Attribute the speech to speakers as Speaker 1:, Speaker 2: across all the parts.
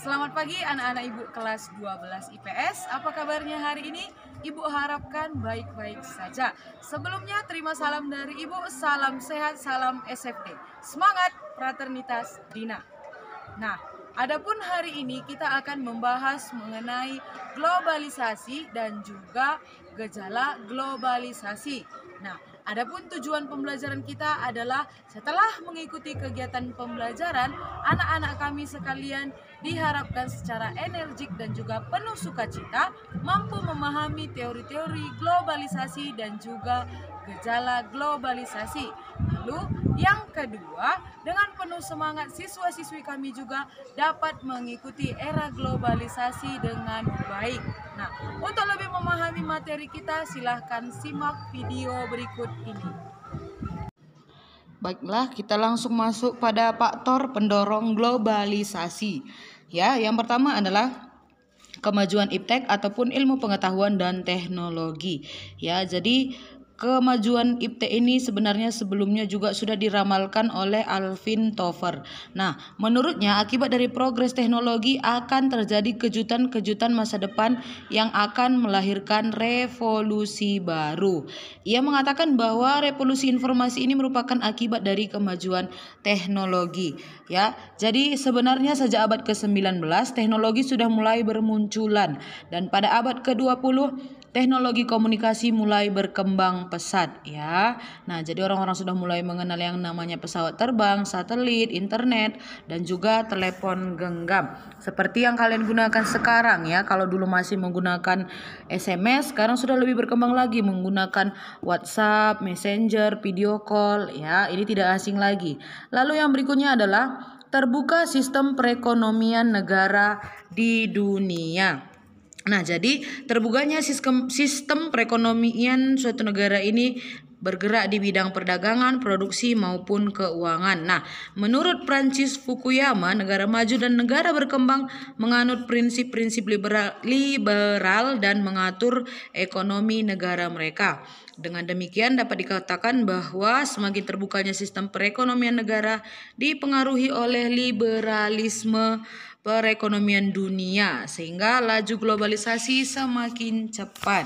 Speaker 1: Selamat pagi anak-anak Ibu kelas 12 IPS. Apa kabarnya hari ini? Ibu harapkan baik-baik saja. Sebelumnya terima salam dari Ibu, salam sehat, salam SFT. Semangat fraternitas Dina. Nah, Adapun hari ini kita akan membahas mengenai globalisasi dan juga gejala globalisasi. Nah, adapun tujuan pembelajaran kita adalah setelah mengikuti kegiatan pembelajaran, anak-anak kami sekalian diharapkan secara energik dan juga penuh sukacita mampu memahami teori-teori globalisasi dan juga gejala globalisasi. Lalu yang kedua, dengan penuh semangat siswa-siswi kami juga dapat mengikuti era globalisasi dengan baik. Nah, untuk lebih memahami materi kita, silahkan simak video berikut ini. Baiklah, kita langsung masuk pada faktor pendorong globalisasi. Ya, yang pertama adalah kemajuan iptek ataupun ilmu pengetahuan dan teknologi ya jadi Kemajuan IPTE ini sebenarnya sebelumnya juga sudah diramalkan oleh Alvin Toffer. Nah, menurutnya akibat dari progres teknologi akan terjadi kejutan-kejutan masa depan yang akan melahirkan revolusi baru. Ia mengatakan bahwa revolusi informasi ini merupakan akibat dari kemajuan teknologi, ya. Jadi sebenarnya sejak abad ke-19 teknologi sudah mulai bermunculan dan pada abad ke-20 teknologi komunikasi mulai berkembang pesat ya. Nah, jadi orang-orang sudah mulai mengenal yang namanya pesawat terbang, satelit, internet, dan juga telepon genggam. Seperti yang kalian gunakan sekarang ya. Kalau dulu masih menggunakan SMS, sekarang sudah lebih berkembang lagi menggunakan WhatsApp, Messenger, video call ya. Ini tidak asing lagi. Lalu yang berikutnya adalah terbuka sistem perekonomian negara di dunia. Nah, jadi terbukanya sistem sistem perekonomian suatu negara ini bergerak di bidang perdagangan, produksi maupun keuangan. Nah, menurut Francis Fukuyama, negara maju dan negara berkembang menganut prinsip-prinsip liberal, liberal dan mengatur ekonomi negara mereka. Dengan demikian dapat dikatakan bahwa semakin terbukanya sistem perekonomian negara dipengaruhi oleh liberalisme perekonomian dunia sehingga laju globalisasi semakin cepat.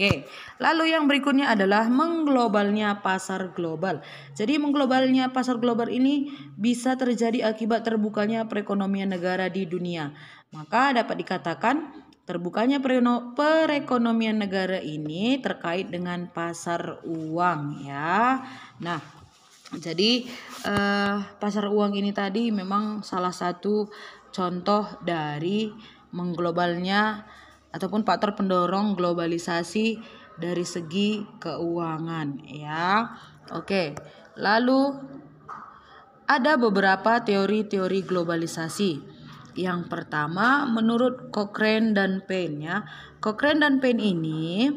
Speaker 1: Oke, lalu yang berikutnya adalah mengglobalnya pasar global. Jadi mengglobalnya pasar global ini bisa terjadi akibat terbukanya perekonomian negara di dunia. Maka dapat dikatakan terbukanya perekonomian negara ini terkait dengan pasar uang ya. Nah, jadi eh, pasar uang ini tadi memang salah satu contoh dari mengglobalnya ataupun faktor pendorong globalisasi dari segi keuangan ya. Oke. Lalu ada beberapa teori-teori globalisasi. Yang pertama menurut Cochrane dan Payne ya. Cochrane dan Payne ini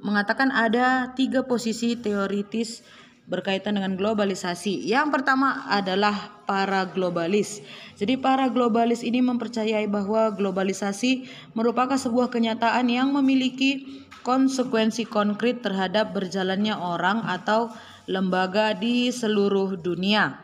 Speaker 1: mengatakan ada tiga posisi teoritis berkaitan dengan globalisasi. Yang pertama adalah para globalis. Jadi para globalis ini mempercayai bahwa globalisasi merupakan sebuah kenyataan yang memiliki konsekuensi konkret terhadap berjalannya orang atau lembaga di seluruh dunia.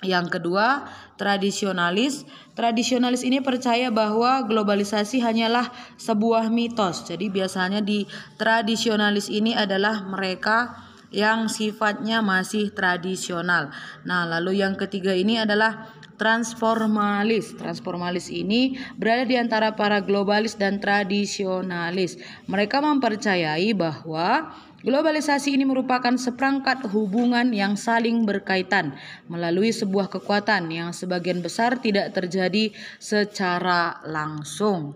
Speaker 1: Yang kedua, tradisionalis. Tradisionalis ini percaya bahwa globalisasi hanyalah sebuah mitos. Jadi biasanya di tradisionalis ini adalah mereka yang sifatnya masih tradisional. Nah, lalu yang ketiga ini adalah transformalis. Transformalis ini berada di antara para globalis dan tradisionalis. Mereka mempercayai bahwa globalisasi ini merupakan seperangkat hubungan yang saling berkaitan melalui sebuah kekuatan yang sebagian besar tidak terjadi secara langsung.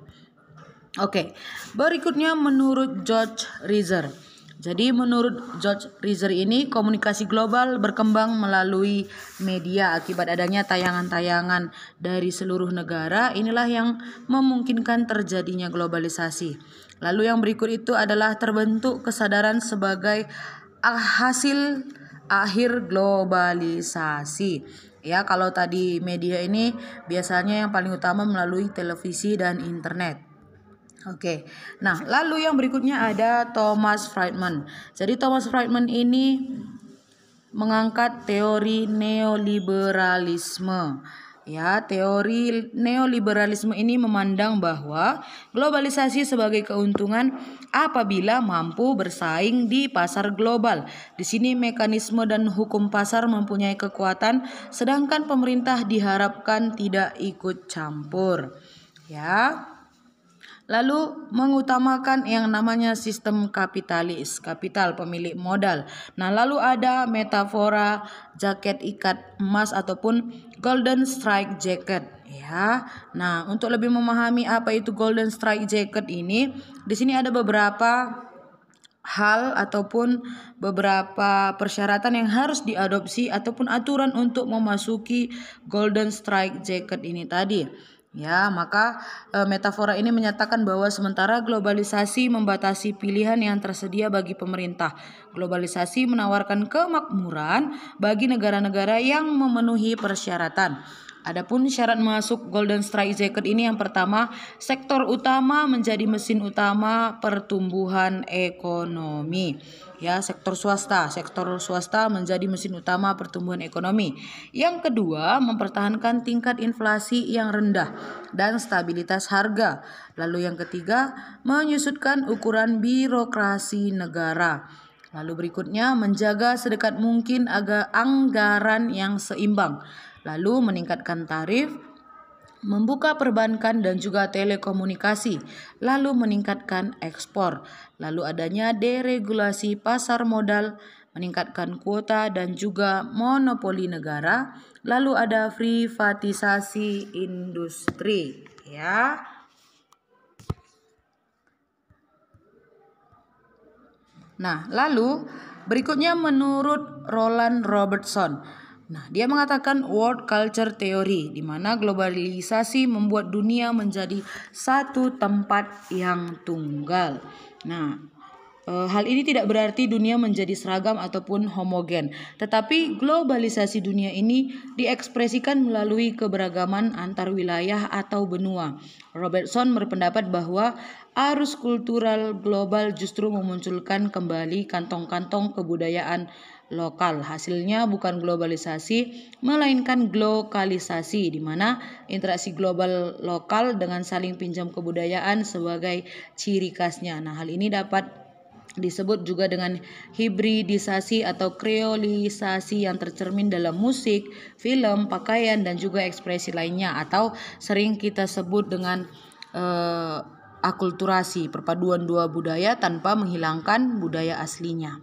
Speaker 1: Oke, berikutnya menurut George Rizer. Jadi menurut George Rizer ini komunikasi global berkembang melalui media akibat adanya tayangan-tayangan dari seluruh negara. Inilah yang memungkinkan terjadinya globalisasi. Lalu yang berikut itu adalah terbentuk kesadaran sebagai hasil akhir globalisasi. Ya, kalau tadi media ini biasanya yang paling utama melalui televisi dan internet. Oke. Okay. Nah, lalu yang berikutnya ada Thomas Friedman. Jadi Thomas Friedman ini mengangkat teori neoliberalisme. Ya, teori neoliberalisme ini memandang bahwa globalisasi sebagai keuntungan apabila mampu bersaing di pasar global. Di sini mekanisme dan hukum pasar mempunyai kekuatan sedangkan pemerintah diharapkan tidak ikut campur. Ya. Lalu mengutamakan yang namanya sistem kapitalis, kapital pemilik modal. Nah, lalu ada metafora jaket ikat emas ataupun golden strike jacket ya. Nah, untuk lebih memahami apa itu golden strike jacket ini, di sini ada beberapa hal ataupun beberapa persyaratan yang harus diadopsi ataupun aturan untuk memasuki golden strike jacket ini tadi. Ya, maka e, metafora ini menyatakan bahwa sementara globalisasi membatasi pilihan yang tersedia bagi pemerintah, globalisasi menawarkan kemakmuran bagi negara-negara yang memenuhi persyaratan. Adapun syarat masuk Golden Strike Jacket ini yang pertama, sektor utama menjadi mesin utama pertumbuhan ekonomi. Ya, sektor swasta, sektor swasta menjadi mesin utama pertumbuhan ekonomi. Yang kedua, mempertahankan tingkat inflasi yang rendah dan stabilitas harga. Lalu yang ketiga, menyusutkan ukuran birokrasi negara. Lalu berikutnya menjaga sedekat mungkin agar anggaran yang seimbang lalu meningkatkan tarif, membuka perbankan dan juga telekomunikasi, lalu meningkatkan ekspor, lalu adanya deregulasi pasar modal, meningkatkan kuota dan juga monopoli negara, lalu ada privatisasi industri, ya. Nah, lalu berikutnya menurut Roland Robertson Nah, dia mengatakan world culture theory di mana globalisasi membuat dunia menjadi satu tempat yang tunggal. Nah, eh, Hal ini tidak berarti dunia menjadi seragam ataupun homogen, tetapi globalisasi dunia ini diekspresikan melalui keberagaman antar wilayah atau benua. Robertson berpendapat bahwa arus kultural global justru memunculkan kembali kantong-kantong kebudayaan lokal. Hasilnya bukan globalisasi, melainkan glokalisasi, di mana interaksi global lokal dengan saling pinjam kebudayaan sebagai ciri khasnya. Nah, hal ini dapat disebut juga dengan hibridisasi atau kreolisasi yang tercermin dalam musik, film, pakaian dan juga ekspresi lainnya atau sering kita sebut dengan eh, akulturasi, perpaduan dua budaya tanpa menghilangkan budaya aslinya.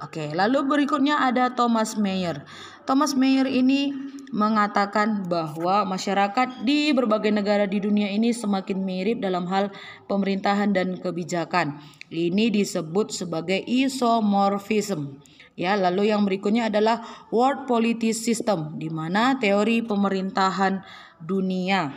Speaker 1: Oke, lalu berikutnya ada Thomas Mayer. Thomas Mayer ini mengatakan bahwa masyarakat di berbagai negara di dunia ini semakin mirip dalam hal pemerintahan dan kebijakan. Ini disebut sebagai isomorfism. Ya, lalu yang berikutnya adalah world politics system di mana teori pemerintahan dunia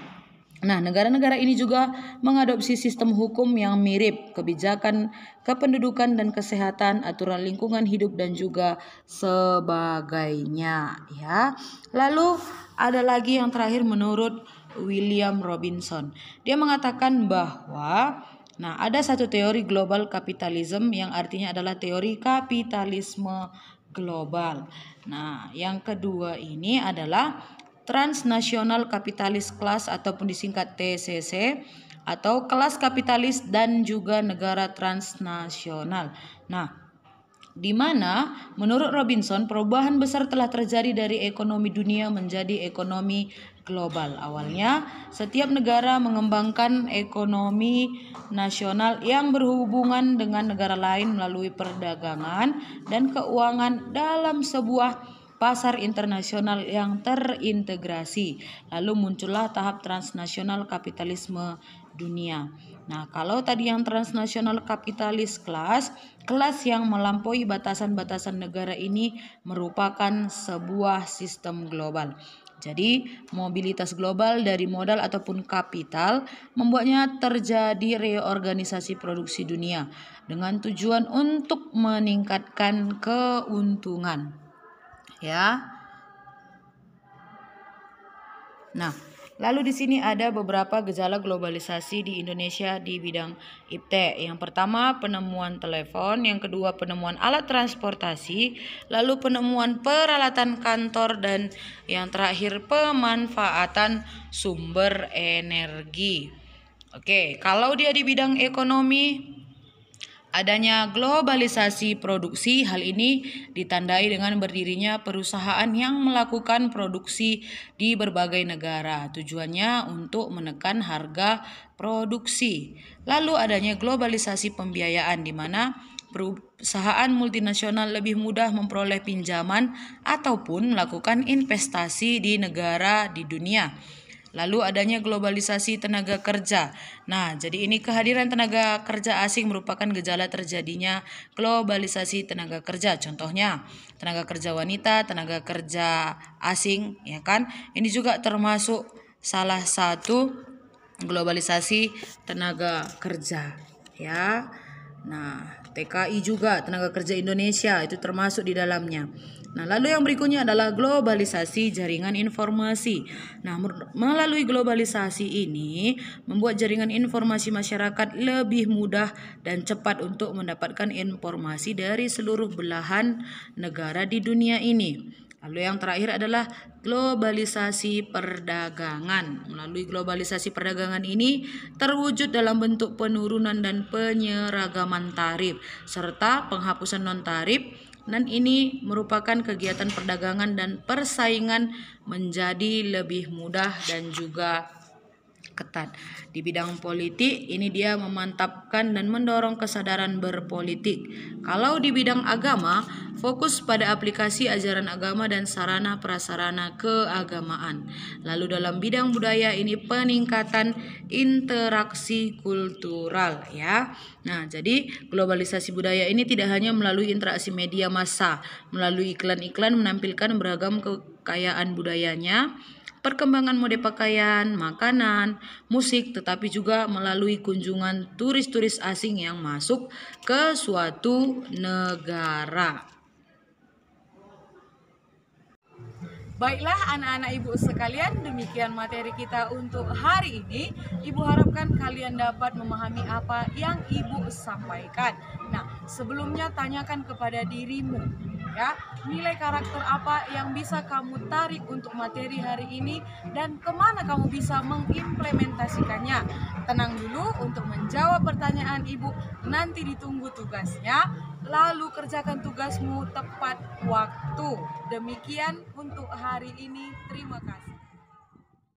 Speaker 1: Nah, negara-negara ini juga mengadopsi sistem hukum yang mirip, kebijakan kependudukan dan kesehatan, aturan lingkungan hidup dan juga sebagainya, ya. Lalu ada lagi yang terakhir menurut William Robinson. Dia mengatakan bahwa Nah, ada satu teori global kapitalisme yang artinya adalah teori kapitalisme global. Nah, yang kedua ini adalah transnasional kapitalis kelas ataupun disingkat TCC atau kelas kapitalis dan juga negara transnasional. Nah, di mana menurut Robinson perubahan besar telah terjadi dari ekonomi dunia menjadi ekonomi global. Awalnya, setiap negara mengembangkan ekonomi nasional yang berhubungan dengan negara lain melalui perdagangan dan keuangan dalam sebuah pasar internasional yang terintegrasi. Lalu muncullah tahap transnasional kapitalisme dunia. Nah, kalau tadi yang transnasional kapitalis kelas, kelas yang melampaui batasan-batasan negara ini merupakan sebuah sistem global. Jadi, mobilitas global dari modal ataupun kapital membuatnya terjadi reorganisasi produksi dunia dengan tujuan untuk meningkatkan keuntungan ya. Nah, lalu di sini ada beberapa gejala globalisasi di Indonesia di bidang IPTE. Yang pertama, penemuan telepon, yang kedua penemuan alat transportasi, lalu penemuan peralatan kantor dan yang terakhir pemanfaatan sumber energi. Oke, kalau dia di bidang ekonomi Adanya globalisasi produksi, hal ini ditandai dengan berdirinya perusahaan yang melakukan produksi di berbagai negara. Tujuannya untuk menekan harga produksi. Lalu adanya globalisasi pembiayaan di mana perusahaan multinasional lebih mudah memperoleh pinjaman ataupun melakukan investasi di negara di dunia. Lalu adanya globalisasi tenaga kerja. Nah, jadi ini kehadiran tenaga kerja asing merupakan gejala terjadinya globalisasi tenaga kerja. Contohnya, tenaga kerja wanita, tenaga kerja asing, ya kan? Ini juga termasuk salah satu globalisasi tenaga kerja, ya. Nah, TKI juga tenaga kerja Indonesia itu termasuk di dalamnya. Nah, lalu yang berikutnya adalah globalisasi jaringan informasi. Nah, melalui globalisasi ini membuat jaringan informasi masyarakat lebih mudah dan cepat untuk mendapatkan informasi dari seluruh belahan negara di dunia ini. Lalu yang terakhir adalah globalisasi perdagangan. Melalui globalisasi perdagangan ini terwujud dalam bentuk penurunan dan penyeragaman tarif serta penghapusan non tarif dan ini merupakan kegiatan perdagangan dan persaingan menjadi lebih mudah dan juga ketat. Di bidang politik, ini dia memantapkan dan mendorong kesadaran berpolitik. Kalau di bidang agama, fokus pada aplikasi ajaran agama dan sarana prasarana keagamaan. Lalu dalam bidang budaya ini peningkatan interaksi kultural ya. Nah, jadi globalisasi budaya ini tidak hanya melalui interaksi media massa, melalui iklan-iklan menampilkan beragam kekayaan budayanya, perkembangan mode pakaian, makanan, musik, tetapi juga melalui kunjungan turis-turis asing yang masuk ke suatu negara. Baiklah anak-anak ibu sekalian, demikian materi kita untuk hari ini. Ibu harapkan kalian dapat memahami apa yang ibu sampaikan. Nah, sebelumnya tanyakan kepada dirimu, ya nilai karakter apa yang bisa kamu tarik untuk materi hari ini dan kemana kamu bisa mengimplementasikannya tenang dulu untuk menjawab pertanyaan ibu nanti ditunggu tugasnya lalu kerjakan tugasmu tepat waktu demikian untuk hari ini terima kasih